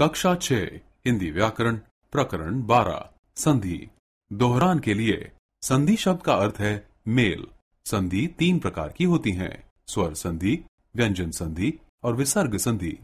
कक्षा छ हिंदी व्याकरण प्रकरण बारह संधि दोहरान के लिए संधि शब्द का अर्थ है मेल संधि तीन प्रकार की होती हैं स्वर संधि व्यंजन संधि और विसर्ग संधि